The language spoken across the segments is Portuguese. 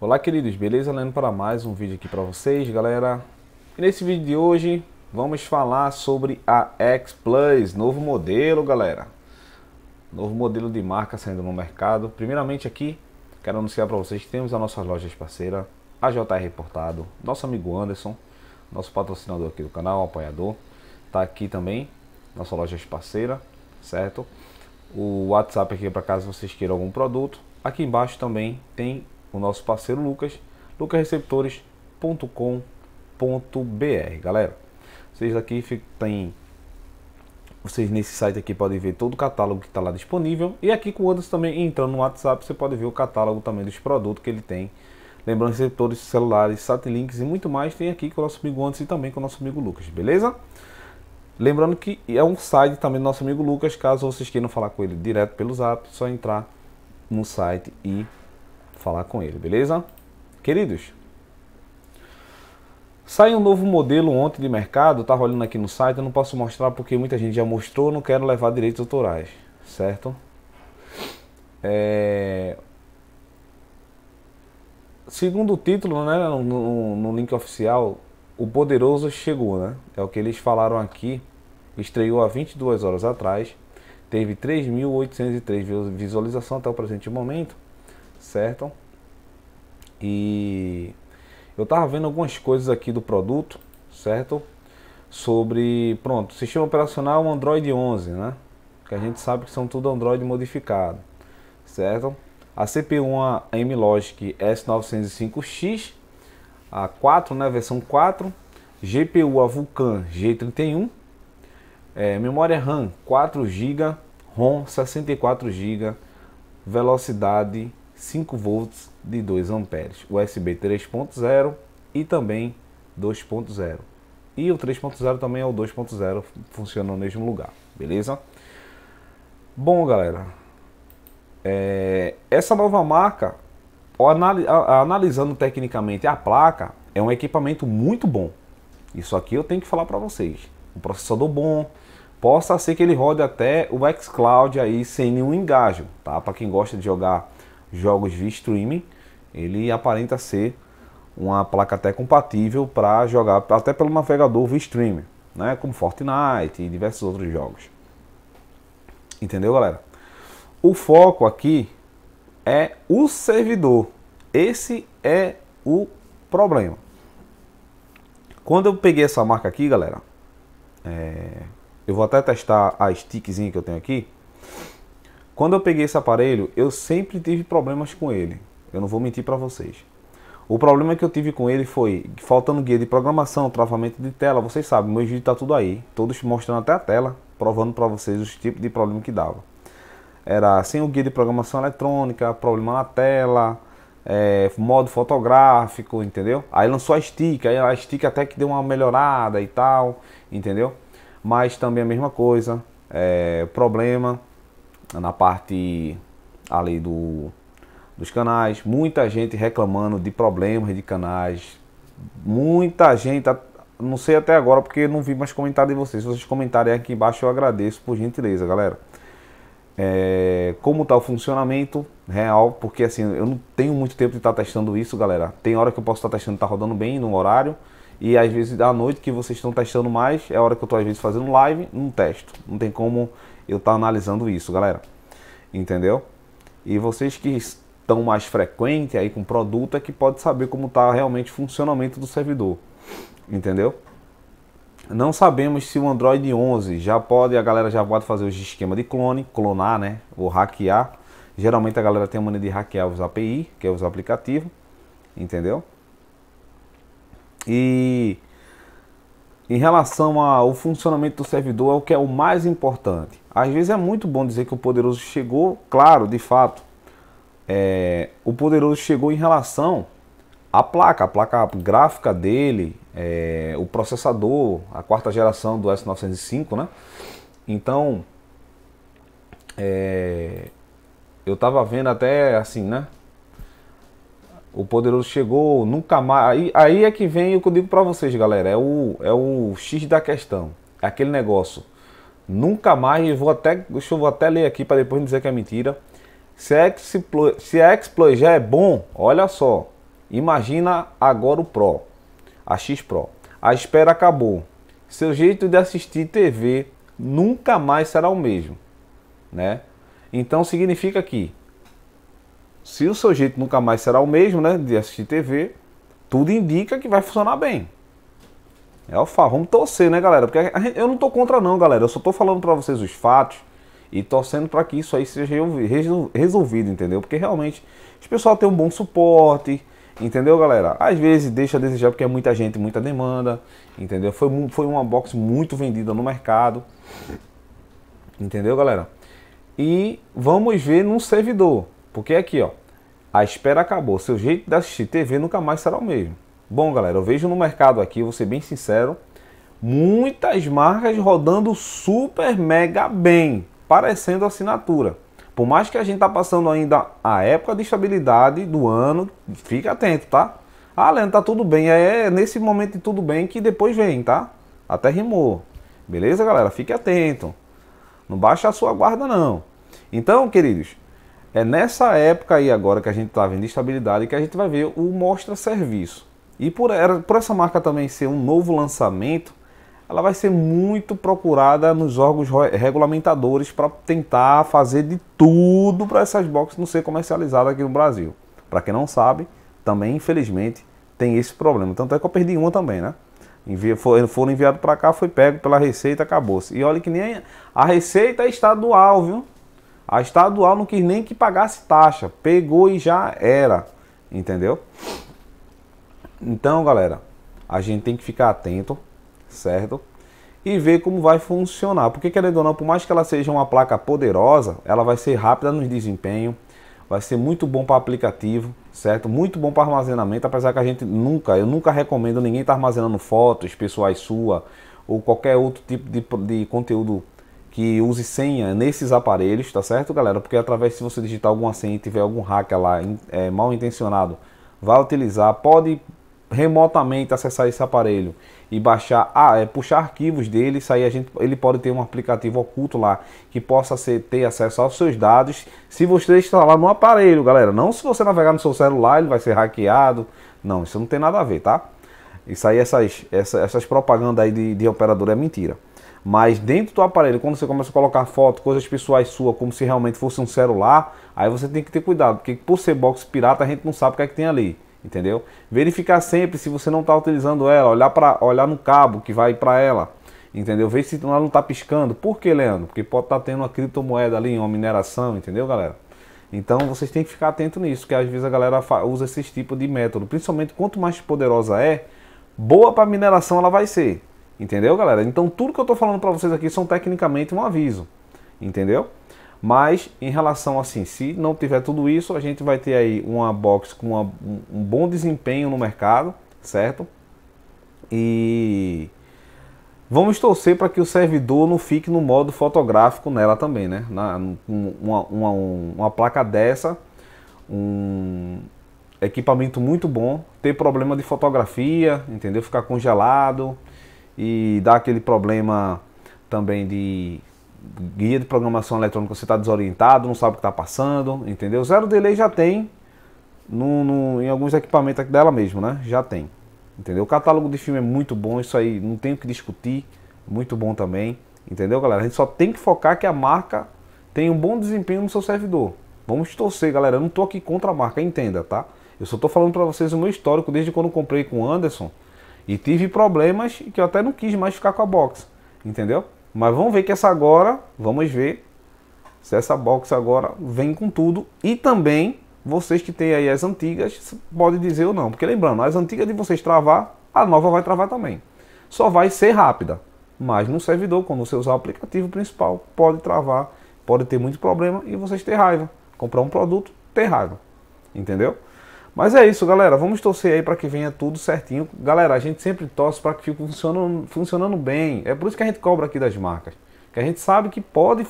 Olá queridos, beleza? Lendo para mais um vídeo aqui para vocês, galera. E nesse vídeo de hoje vamos falar sobre a X Plus, novo modelo, galera. Novo modelo de marca saindo no mercado. Primeiramente aqui, quero anunciar para vocês que temos a nossa loja parceira, a JR Portado, nosso amigo Anderson, nosso patrocinador aqui do canal, apoiador. Tá aqui também, nossa loja parceira, certo? O WhatsApp aqui é para caso vocês queiram algum produto. Aqui embaixo também tem o nosso parceiro Lucas, lucasreceptores.com.br, galera. Vocês aqui tem vocês nesse site aqui podem ver todo o catálogo que está lá disponível. E aqui com o Anderson também entrando no WhatsApp, você pode ver o catálogo também dos produtos que ele tem. Lembrando receptores, celulares, satélites e muito mais tem aqui com o nosso amigo Anderson e também com o nosso amigo Lucas, beleza? Lembrando que é um site também do nosso amigo Lucas, caso vocês queiram falar com ele direto pelo zap, é só entrar no site e falar com ele, beleza? Queridos, saiu um novo modelo ontem de mercado, tava tá olhando aqui no site, eu não posso mostrar porque muita gente já mostrou, não quero levar direitos autorais, certo? É... Segundo o título, né, no, no, no link oficial, o Poderoso chegou, né? É o que eles falaram aqui, estreou há 22 horas atrás, teve 3.803 visualizações até o presente momento certo? E eu tava vendo algumas coisas aqui do produto, certo? Sobre, pronto, sistema operacional Android 11, né? Que a gente sabe que são tudo Android modificado, certo? A CPU a MLogic S905X, a 4, né, versão 4, GPU a Vulkan G31, é, memória RAM 4 GB, ROM 64 GB, velocidade 5 volts de 2 amperes, USB 3.0 e também 2.0. E o 3.0 também é o 2.0, funciona no mesmo lugar, beleza? Bom, galera, é, essa nova marca, analisando tecnicamente a placa, é um equipamento muito bom. Isso aqui eu tenho que falar para vocês. Um processador bom, possa ser que ele rode até o xCloud aí sem nenhum engajo, tá? Para quem gosta de jogar jogos via streaming, ele aparenta ser uma placa até compatível para jogar até pelo navegador via streaming, né? Como Fortnite e diversos outros jogos. Entendeu, galera? O foco aqui é o servidor. Esse é o problema. Quando eu peguei essa marca aqui, galera, é... eu vou até testar a stickzinha que eu tenho aqui. Quando eu peguei esse aparelho, eu sempre tive problemas com ele. Eu não vou mentir para vocês. O problema que eu tive com ele foi faltando guia de programação, travamento de tela. Vocês sabem, meu vídeo tá tudo aí, todos mostrando até a tela, provando para vocês os tipos de problema que dava. Era sem o guia de programação eletrônica, problema na tela, é, modo fotográfico, entendeu? Aí lançou a stick, aí a stick até que deu uma melhorada e tal, entendeu? Mas também a mesma coisa, é, problema na parte ali do, dos canais, muita gente reclamando de problemas de canais, muita gente, não sei até agora porque não vi mais comentário de vocês, se vocês comentarem aqui embaixo eu agradeço por gentileza, galera. É, como está o funcionamento real, porque assim, eu não tenho muito tempo de estar tá testando isso, galera. Tem hora que eu posso estar tá testando, está rodando bem no horário, e às vezes da noite que vocês estão testando mais, é a hora que eu estou às vezes fazendo live, não testo. Não tem como eu estar tá analisando isso, galera. Entendeu? E vocês que estão mais frequente aí com produto é que pode saber como está realmente o funcionamento do servidor. Entendeu? Não sabemos se o Android 11 já pode, a galera já pode fazer os esquema de clone, clonar, né? Ou hackear. Geralmente a galera tem a maneira de hackear os API, que é os aplicativos, entendeu? E em relação ao funcionamento do servidor é o que é o mais importante. Às vezes é muito bom dizer que o poderoso chegou, claro, de fato, é, o poderoso chegou em relação à placa, a placa gráfica dele, é, o processador, a quarta geração do S905, né? Então, é, eu estava vendo até assim, né? O poderoso chegou, nunca mais. Aí, aí é que vem o que eu digo para vocês, galera. É o, é o X da questão. É aquele negócio. Nunca mais, eu vou até, deixa eu vou até ler aqui para depois não dizer que é mentira. Se é Exploit, se Exploit é já é bom, olha só. Imagina agora o Pro, a X Pro. A espera acabou. Seu jeito de assistir TV nunca mais será o mesmo, né? Então significa que se o seu jeito nunca mais será o mesmo, né, de assistir TV, tudo indica que vai funcionar bem. É o fato. Vamos torcer, né, galera? Porque gente, eu não tô contra não, galera. Eu só tô falando para vocês os fatos e torcendo para que isso aí seja resolvido, entendeu? Porque realmente os pessoal tem um bom suporte, entendeu, galera? Às vezes deixa a desejar porque é muita gente, muita demanda, entendeu? Foi, foi uma box muito vendida no mercado, entendeu, galera? E vamos ver num servidor. Porque aqui, ó, a espera acabou. Seu jeito de assistir TV nunca mais será o mesmo. Bom, galera, eu vejo no mercado aqui, vou ser bem sincero, muitas marcas rodando super mega bem, parecendo assinatura. Por mais que a gente está passando ainda a época de estabilidade do ano, fica atento, tá? Ah, Leandro, tá tudo bem. É, é nesse momento de tudo bem que depois vem, tá? Até rimou. Beleza, galera? Fique atento. Não baixa a sua guarda, não. Então, queridos, é nessa época aí agora que a gente está vendo estabilidade que a gente vai ver o mostra serviço. E por, por essa marca também ser um novo lançamento, ela vai ser muito procurada nos órgãos regulamentadores para tentar fazer de tudo para essas boxes não ser comercializadas aqui no Brasil. Para quem não sabe, também infelizmente tem esse problema. Tanto é que eu perdi uma também, né? Envia, foram enviados para cá, foi pego pela Receita, acabou-se. E olha que nem a Receita é estadual, viu? A estadual não quis nem que pagasse taxa, pegou e já era, entendeu? Então, galera, a gente tem que ficar atento, certo? E ver como vai funcionar. Porque, querendo ou não, por mais que ela seja uma placa poderosa, ela vai ser rápida no desempenho, vai ser muito bom para aplicativo, certo? Muito bom para armazenamento, apesar que a gente nunca, eu nunca recomendo ninguém estar tá armazenando fotos pessoais sua ou qualquer outro tipo de, de conteúdo que use senha nesses aparelhos, tá certo, galera? Porque através, se você digitar alguma senha e tiver algum hacker lá é, mal intencionado, vai utilizar, pode remotamente acessar esse aparelho e baixar, ah, é, puxar arquivos dele, isso aí a gente, ele pode ter um aplicativo oculto lá que possa ser, ter acesso aos seus dados se você instalar no aparelho, galera. Não se você navegar no seu celular, ele vai ser hackeado. Não, isso não tem nada a ver, tá? Isso aí, essas, essas, essas propagandas aí de, de operador é mentira. Mas dentro do aparelho, quando você começa a colocar foto, coisas pessoais suas, como se realmente fosse um celular, aí você tem que ter cuidado, porque por ser box pirata, a gente não sabe o que é que tem ali, entendeu? Verificar sempre se você não está utilizando ela, olhar, pra, olhar no cabo que vai para ela, entendeu? Ver se ela não está piscando. Por que, Leandro? Porque pode estar tá tendo uma criptomoeda ali, uma mineração, entendeu, galera? Então vocês têm que ficar atento nisso, que às vezes a galera usa esse tipo de método. Principalmente quanto mais poderosa é, boa para mineração ela vai ser. Entendeu, galera? Então tudo que eu estou falando para vocês aqui são tecnicamente um aviso. Entendeu? Mas em relação assim, se não tiver tudo isso, a gente vai ter aí uma box com uma, um bom desempenho no mercado, certo? E vamos torcer para que o servidor não fique no modo fotográfico nela também, né? Na, uma, uma, uma placa dessa, um, equipamento muito bom, ter problema de fotografia, entendeu? Ficar congelado, e dá aquele problema também de guia de programação eletrônica, você está desorientado, não sabe o que está passando, entendeu? Zero delay já tem no, no, em alguns equipamentos dela mesmo, né? Já tem, entendeu? O catálogo de filme é muito bom, isso aí não tem o que discutir, muito bom também, entendeu, galera? A gente só tem que focar que a marca tem um bom desempenho no seu servidor. Vamos torcer, galera. Eu não estou aqui contra a marca, entenda, tá? Eu só estou falando para vocês o meu histórico desde quando comprei com o Anderson e tive problemas que eu até não quis mais ficar com a box, entendeu? Mas vamos ver que essa agora, vamos ver se essa box agora vem com tudo. E também, vocês que têm aí as antigas, podem dizer ou não. Porque lembrando, as antigas de vocês travar, a nova vai travar também. Só vai ser rápida, mas no servidor, quando você usar o aplicativo principal, pode travar, pode ter muito problema e vocês ter raiva. Comprar um produto, ter raiva, entendeu? Mas é isso, galera. Vamos torcer aí para que venha tudo certinho. Galera, a gente sempre torce para que fique funcionando, funcionando bem. É por isso que a gente cobra aqui das marcas. Que a gente sabe que pode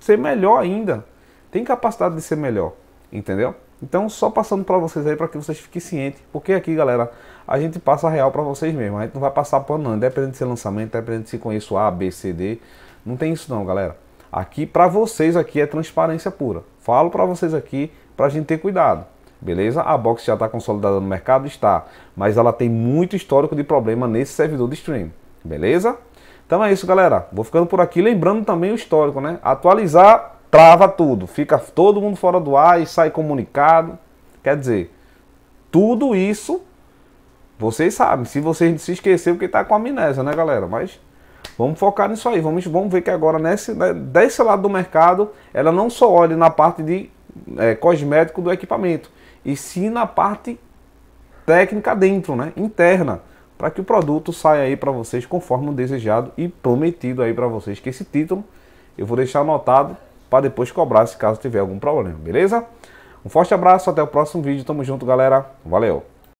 ser melhor ainda. Tem capacidade de ser melhor, entendeu? Então, só passando para vocês aí para que vocês fiquem cientes, porque aqui, galera, a gente passa real para vocês mesmo. A gente não vai passar pano não, independente de ser lançamento, independente de se conheço A, B, C, D. Não tem isso não, galera. Aqui para vocês aqui é transparência pura. Falo para vocês aqui para a gente ter cuidado beleza? A box já está consolidada no mercado, está, mas ela tem muito histórico de problema nesse servidor de stream, beleza? Então é isso, galera. Vou ficando por aqui, lembrando também o histórico, né? Atualizar trava tudo, fica todo mundo fora do ar e sai comunicado. Quer dizer, tudo isso vocês sabem, se vocês se esqueceram que está com amnésia, né, galera? Mas Vamos focar nisso aí. Vamos, vamos ver que agora, nesse, né, desse lado do mercado, ela não só olha na parte de é, cosmético do equipamento, e sim na parte técnica dentro, né, interna, para que o produto saia aí para vocês conforme o desejado e prometido aí para vocês que esse título eu vou deixar anotado para depois cobrar se caso tiver algum problema, beleza? Um forte abraço, até o próximo vídeo, tamo junto galera, valeu!